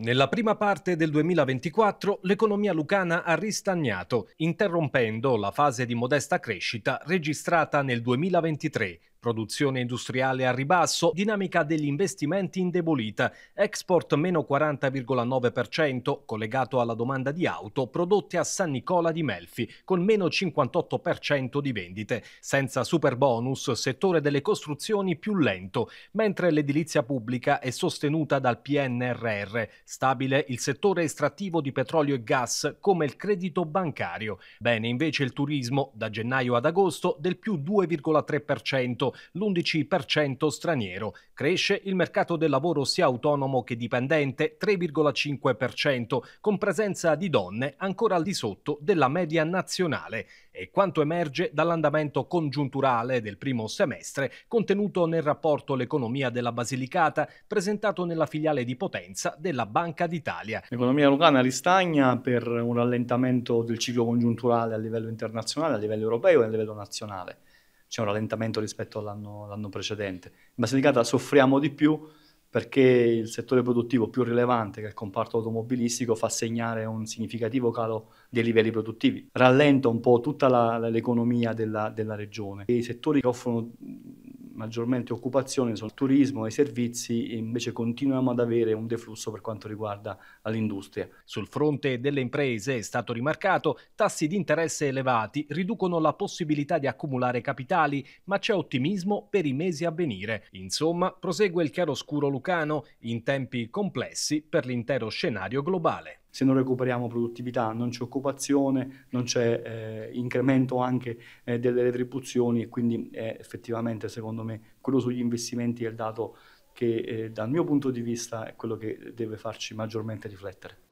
Nella prima parte del 2024 l'economia lucana ha ristagnato, interrompendo la fase di modesta crescita registrata nel 2023, produzione industriale a ribasso, dinamica degli investimenti indebolita, export meno 40,9% collegato alla domanda di auto prodotte a San Nicola di Melfi con meno 58% di vendite, senza super bonus settore delle costruzioni più lento, mentre l'edilizia pubblica è sostenuta dal PNRR, stabile il settore estrattivo di petrolio e gas come il credito bancario, bene invece il turismo da gennaio ad agosto del più 2,3% l'11% straniero. Cresce il mercato del lavoro sia autonomo che dipendente, 3,5%, con presenza di donne ancora al di sotto della media nazionale. E quanto emerge dall'andamento congiunturale del primo semestre, contenuto nel rapporto L'economia della Basilicata, presentato nella filiale di Potenza della Banca d'Italia. L'economia lucana ristagna per un rallentamento del ciclo congiunturale a livello internazionale, a livello europeo e a livello nazionale c'è un rallentamento rispetto all'anno, all'anno precedente. In Basilicata soffriamo di più perché il settore produttivo più rilevante, che è il comparto automobilistico, fa segnare un significativo calo dei livelli produttivi. Rallenta un po' tutta la, l'economia della, della regione. I settori che offrono maggiormente occupazione sono il turismo e i servizi e invece continuiamo ad avere un deflusso per quanto riguarda l'industria. Sul fronte delle imprese è stato rimarcato tassi di interesse elevati riducono la possibilità di accumulare capitali ma c'è ottimismo per i mesi a venire. Insomma prosegue il chiaroscuro lucano in tempi complessi per l'intero scenario globale se non recuperiamo produttività, non c'è occupazione, non c'è eh, incremento anche eh, delle retribuzioni e quindi è eh, effettivamente secondo me quello sugli investimenti è il dato che eh, dal mio punto di vista è quello che deve farci maggiormente riflettere.